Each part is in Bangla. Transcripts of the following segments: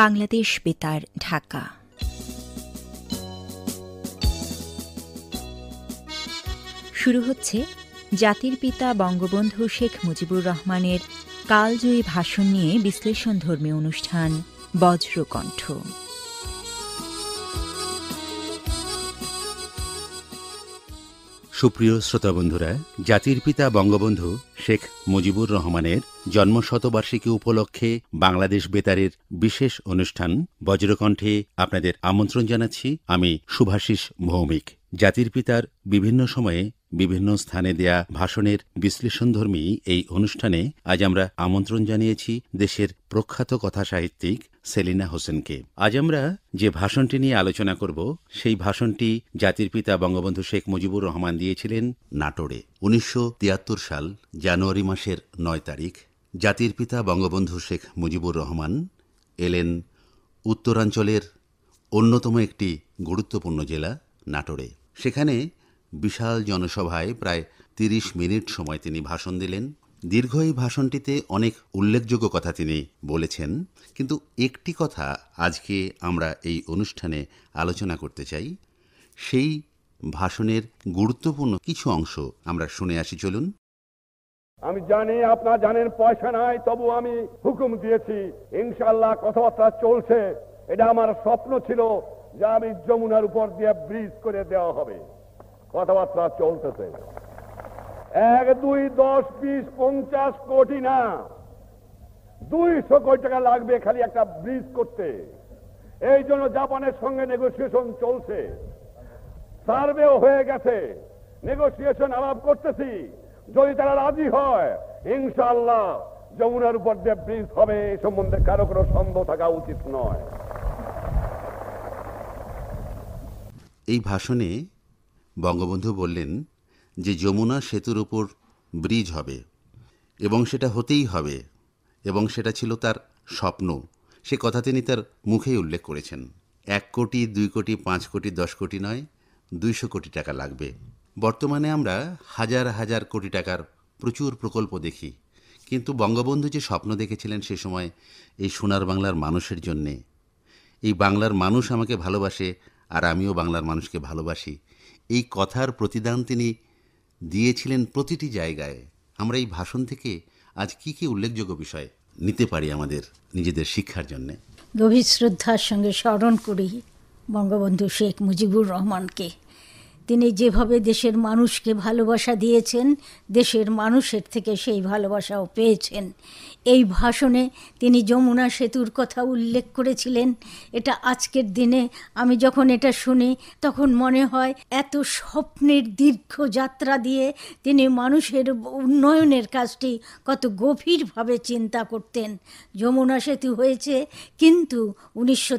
বাংলাদেশ বেতার ঢাকা শুরু হচ্ছে জাতির পিতা বঙ্গবন্ধু শেখ মুজিবুর রহমানের কালজয়ী ভাষণ নিয়ে বিশ্লেষণধর্মী অনুষ্ঠান বজ্রকণ্ঠ সুপ্রিয় শ্রোতা বন্ধুরা জাতির পিতা বঙ্গবন্ধু শেখ মুজিবুর রহমানের জন্মশতবার্ষিকী উপলক্ষে বাংলাদেশ বেতারের বিশেষ অনুষ্ঠান বজ্রকণ্ঠে আপনাদের আমন্ত্রণ জানাচ্ছি আমি শুভাশিস ভৌমিক জাতির পিতার বিভিন্ন সময়ে বিভিন্ন স্থানে দেয়া ভাষণের বিশ্লেষণধর্মী এই অনুষ্ঠানে আজ আমরা আমন্ত্রণ জানিয়েছি দেশের প্রখ্যাত কথা সাহিত্যিক সেলিনা হোসেনকে আজ আমরা যে ভাষণটি নিয়ে আলোচনা করব সেই ভাষণটি জাতির পিতা বঙ্গবন্ধু শেখ মুজিবুর রহমান দিয়েছিলেন নাটোরে উনিশশো সাল জানুয়ারি মাসের নয় তারিখ জাতির পিতা বঙ্গবন্ধু শেখ মুজিবুর রহমান এলেন উত্তরাঞ্চলের অন্যতম একটি গুরুত্বপূর্ণ জেলা নাটোরে সেখানে বিশাল জনসভায় প্রায় তিরিশ মিনিট সময় তিনি ভাষণ দিলেন দীর্ঘ এই ভাষণটিতে অনেক উল্লেখযোগ্য কথা তিনি বলেছেন কিন্তু একটি কথা আজকে আমরা এই অনুষ্ঠানে আলোচনা করতে চাই সেই ভাষণের গুরুত্বপূর্ণ কিছু অংশ আমরা শুনে আসি চলুন আমি জানি আপনার জানেন পয়সা নাই তবু আমি হুকুম দিয়েছি ইনশাল্লাহ কথাবার্তা চলছে এটা আমার স্বপ্ন ছিল যে আমি যমুনার উপর দিয়ে ব্রিজ করে দেওয়া হবে কথাবার্তা চলতেছে এক দুই দশ বিশ পঞ্চাশ কোটি না দুইশো কোটি টাকা লাগবে খালি একটা ব্রিজ করতে এই জন্য জাপানের সঙ্গে নেগোসিয়েশন চলছে সার্ভেও হয়ে গেছে নেগোসিয়েশন আলাপ করতেছি যদি তারা রাজি হয় ইনশাল্লাহ যমুনার উপর যে ব্রিজ হবে এ সম্বন্ধে কারো কোনো সন্দেহ থাকা উচিত নয় এই ভাষণে বঙ্গবন্ধু বললেন যে যমুনা সেতুর ওপর ব্রিজ হবে এবং সেটা হতেই হবে এবং সেটা ছিল তার স্বপ্ন সে কথা তিনি তার মুখেই উল্লেখ করেছেন এক কোটি দুই কোটি পাঁচ কোটি দশ কোটি নয় দুইশো কোটি টাকা লাগবে বর্তমানে আমরা হাজার হাজার কোটি টাকার প্রচুর প্রকল্প দেখি কিন্তু বঙ্গবন্ধু যে স্বপ্ন দেখেছিলেন সে সময় এই সোনার বাংলার মানুষের জন্যে এই বাংলার মানুষ আমাকে ভালোবাসে আর আমিও বাংলার মানুষকে ভালোবাসি এই কথার প্রতিদান তিনি দিয়েছিলেন প্রতিটি জায়গায় আমরা এই ভাষণ থেকে আজ কি কি উল্লেখযোগ্য বিষয় নিতে পারি আমাদের নিজেদের শিক্ষার জন্যে গভীর শ্রদ্ধার সঙ্গে স্মরণ করি বঙ্গবন্ধু শেখ মুজিবুর রহমানকে তিনি যেভাবে দেশের মানুষকে ভালোবাসা দিয়েছেন দেশের মানুষের থেকে সেই ভালোবাসাও পেয়েছেন এই ভাষণে তিনি যমুনা সেতুর কথা উল্লেখ করেছিলেন এটা আজকের দিনে আমি যখন এটা শুনি তখন মনে হয় এত স্বপ্নের দীর্ঘ যাত্রা দিয়ে তিনি মানুষের উন্নয়নের কাজটি কত গভীরভাবে চিন্তা করতেন যমুনা সেতু হয়েছে কিন্তু উনিশশো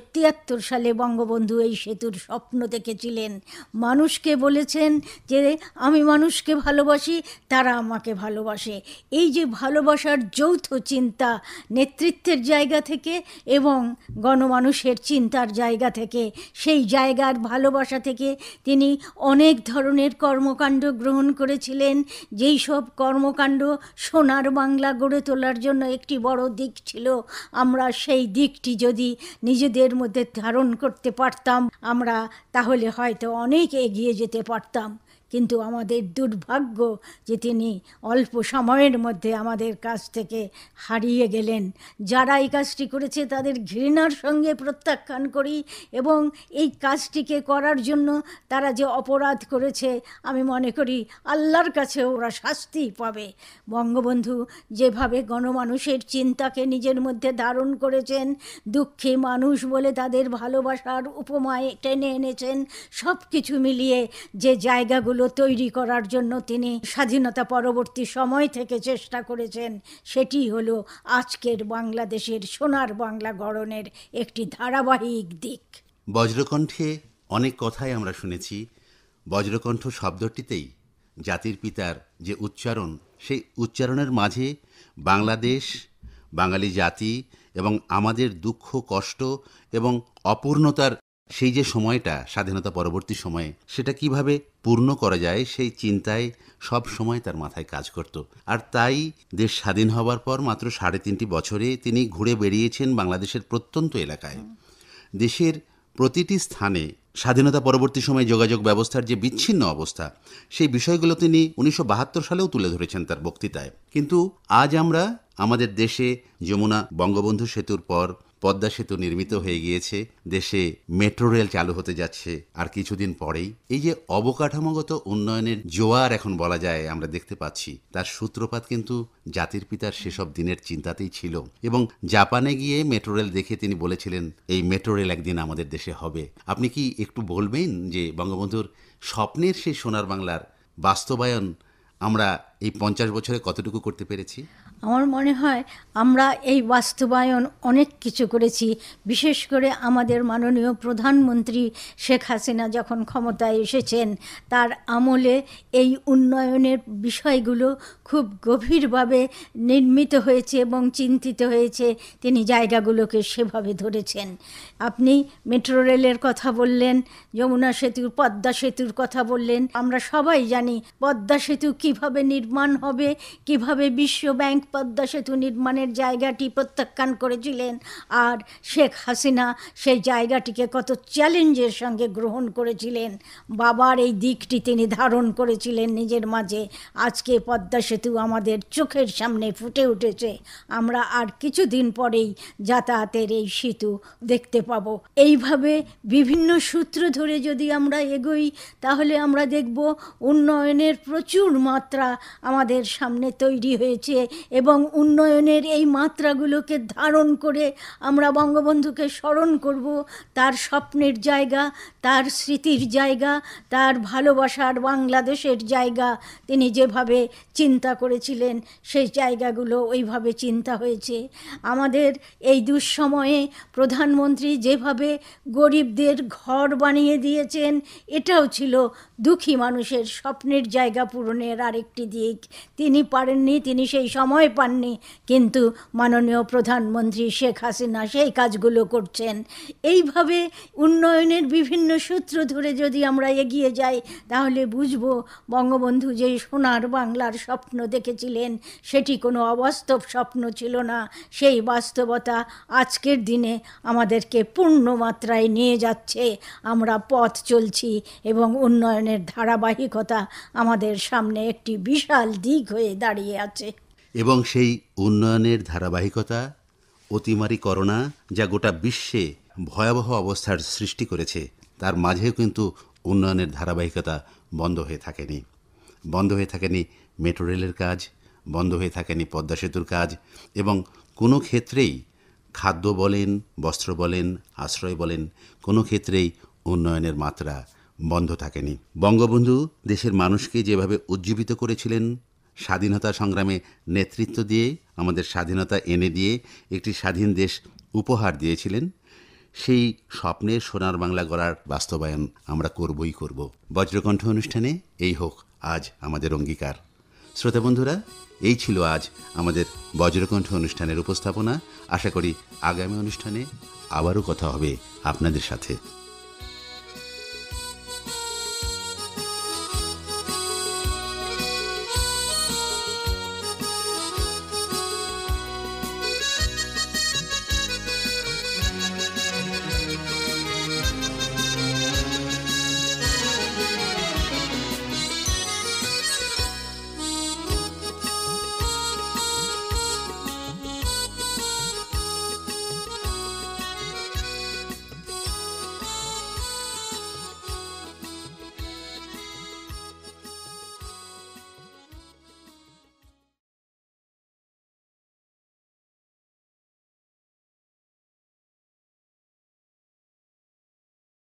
সালে বঙ্গবন্ধু এই সেতুর স্বপ্ন দেখেছিলেন মানুষকে বলেছেন যে আমি মানুষকে ভালোবাসি তারা আমাকে ভালোবাসে এই যে ভালোবাসার যৌথ চিন্তা নেতৃত্বের জায়গা থেকে এবং গণমানুষের চিন্তার জায়গা থেকে সেই জায়গার ভালোবাসা থেকে তিনি অনেক ধরনের কর্মকাণ্ড গ্রহণ করেছিলেন যেই সব কর্মকাণ্ড সোনার বাংলা গড়ে তোলার জন্য একটি বড় দিক ছিল আমরা সেই দিকটি যদি নিজেদের মধ্যে ধারণ করতে পারতাম আমরা তাহলে হয়তো অনেক এগিয়ে যেতে পারতাম কিন্তু আমাদের দুর্ভাগ্য যে তিনি অল্প সময়ের মধ্যে আমাদের কাছ থেকে হারিয়ে গেলেন যারা এই কাজটি করেছে তাদের ঘৃণার সঙ্গে প্রত্যাখ্যান করি এবং এই কাজটিকে করার জন্য তারা যে অপরাধ করেছে আমি মনে করি আল্লাহর কাছে ওরা শাস্তি পাবে বঙ্গবন্ধু যেভাবে গণমানুষের চিন্তাকে নিজের মধ্যে ধারণ করেছেন দুঃখী মানুষ বলে তাদের ভালোবাসার উপমায় টেনে এনেছেন সব কিছু মিলিয়ে যে জায়গাগুলো সেগুলো তৈরি করার জন্য তিনি স্বাধীনতা পরবর্তী সময় থেকে চেষ্টা করেছেন সেটি হলো আজকের বাংলাদেশের সোনার বাংলা গড়নের একটি ধারাবাহিক দিক বজ্রকণ্ঠে অনেক কথাই আমরা শুনেছি বজ্রকণ্ঠ শব্দটিতেই জাতির পিতার যে উচ্চারণ সেই উচ্চারণের মাঝে বাংলাদেশ বাঙালি জাতি এবং আমাদের দুঃখ কষ্ট এবং অপূর্ণতার সেই যে সময়টা স্বাধীনতা পরবর্তী সময়ে সেটা কিভাবে পূর্ণ করা যায় সেই চিন্তায় সব সময় তার মাথায় কাজ করত আর তাই দেশ স্বাধীন হবার পর মাত্র সাড়ে তিনটি বছরে তিনি ঘুরে বেরিয়েছেন বাংলাদেশের প্রত্যন্ত এলাকায় দেশের প্রতিটি স্থানে স্বাধীনতা পরবর্তী সময়ে যোগাযোগ ব্যবস্থার যে বিচ্ছিন্ন অবস্থা সেই বিষয়গুলো তিনি উনিশশো সালেও তুলে ধরেছেন তার বক্তৃতায় কিন্তু আজ আমরা আমাদের দেশে যমুনা বঙ্গবন্ধু সেতুর পর পদ্মা সেতু নির্মিত হয়ে গিয়েছে দেশে মেট্রো রেল চালু হতে যাচ্ছে আর কিছুদিন পরেই এই যে অবকাঠামোগত উন্নয়নের জোয়ার এখন বলা যায় আমরা দেখতে পাচ্ছি তার সূত্রপাত কিন্তু জাতির পিতার সেসব দিনের চিন্তাতেই ছিল এবং জাপানে গিয়ে মেট্রো রেল দেখে তিনি বলেছিলেন এই মেট্রো রেল একদিন আমাদের দেশে হবে আপনি কি একটু বলবেন যে বঙ্গবন্ধুর স্বপ্নের সেই সোনার বাংলার বাস্তবায়ন আমরা এই পঞ্চাশ বছরে কতটুকু করতে পেরেছি আমার মনে হয় আমরা এই বাস্তবায়ন অনেক কিছু করেছি বিশেষ করে আমাদের মাননীয় প্রধানমন্ত্রী শেখ হাসিনা যখন ক্ষমতায় এসেছেন তার আমলে এই উন্নয়নের বিষয়গুলো খুব গভীরভাবে নির্মিত হয়েছে এবং চিন্তিত হয়েছে তিনি জায়গাগুলোকে সেভাবে ধরেছেন আপনি মেট্রো রেলের কথা বললেন যমুনা সেতুর পদ্মা সেতুর কথা বললেন আমরা সবাই জানি পদ্মা সেতু কিভাবে নির্মাণ হবে কিভাবে বিশ্ব ব্যাংক পদ্মা সেতু নির্মাণের জায়গাটি প্রত্যাখ্যান করেছিলেন আর শেখ হাসিনা সেই জায়গাটিকে কত চ্যালেঞ্জের সঙ্গে গ্রহণ করেছিলেন বাবার এই দিকটি তিনি ধারণ করেছিলেন নিজের মাঝে আজকে পদ্মা সেতু আমাদের চোখের সামনে ফুটে উঠেছে আমরা আর কিছুদিন পরেই যাতায়াতের এই সেতু দেখতে পাব এইভাবে বিভিন্ন সূত্র ধরে যদি আমরা এগোই তাহলে আমরা দেখব উন্নয়নের প্রচুর মাত্রা আমাদের সামনে তৈরি হয়েছে এবং উন্নয়নের এই মাত্রাগুলোকে ধারণ করে আমরা বঙ্গবন্ধুকে স্মরণ করব তার স্বপ্নের জায়গা তার স্মৃতির জায়গা তার ভালোবাসার বাংলাদেশের জায়গা তিনি যেভাবে চিন্তা করেছিলেন সেই জায়গাগুলো ওইভাবে চিন্তা হয়েছে আমাদের এই দুঃসময়ে প্রধানমন্ত্রী যেভাবে গরিবদের ঘর বানিয়ে দিয়েছেন এটাও ছিল দুঃখী মানুষের স্বপ্নের জায়গা পূরণের আরেকটি দিক তিনি পারেননি তিনি সেই সময় পাননি কিন্তু মাননীয় প্রধানমন্ত্রী শেখ হাসিনা সেই কাজগুলো করছেন এইভাবে উন্নয়নের বিভিন্ন সূত্র ধরে যদি আমরা এগিয়ে যাই তাহলে বুঝব বঙ্গবন্ধু যে সোনার বাংলার স্বপ্ন দেখেছিলেন সেটি কোনো অবাস্তব স্বপ্ন ছিল না সেই বাস্তবতা আজকের দিনে আমাদেরকে পূর্ণ মাত্রায় নিয়ে যাচ্ছে আমরা পথ চলছি এবং উন্নয়নের ধারাবাহিকতা আমাদের সামনে একটি বিশাল দিক হয়ে দাঁড়িয়ে আছে এবং সেই উন্নয়নের ধারাবাহিকতা অতিমারি করোনা যা গোটা বিশ্বে ভয়াবহ অবস্থার সৃষ্টি করেছে তার মাঝেও কিন্তু উন্নয়নের ধারাবাহিকতা বন্ধ হয়ে থাকেনি বন্ধ হয়ে থাকেনি মেট্রো রেলের কাজ বন্ধ হয়ে থাকেনি পদ্মা সেতুর কাজ এবং কোনো ক্ষেত্রেই খাদ্য বলেন বস্ত্র বলেন আশ্রয় বলেন কোনো ক্ষেত্রেই উন্নয়নের মাত্রা বন্ধ থাকেনি বঙ্গবন্ধু দেশের মানুষকে যেভাবে উজ্জীবিত করেছিলেন স্বাধীনতা সংগ্রামে নেতৃত্ব দিয়ে আমাদের স্বাধীনতা এনে দিয়ে একটি স্বাধীন দেশ উপহার দিয়েছিলেন সেই স্বপ্নে সোনার বাংলা গড়ার বাস্তবায়ন আমরা করবই করব বজ্রকণ্ঠ অনুষ্ঠানে এই হোক আজ আমাদের অঙ্গীকার শ্রোতা বন্ধুরা এই ছিল আজ আমাদের বজ্রকণ্ঠ অনুষ্ঠানের উপস্থাপনা আশা করি আগামী অনুষ্ঠানে আবারও কথা হবে আপনাদের সাথে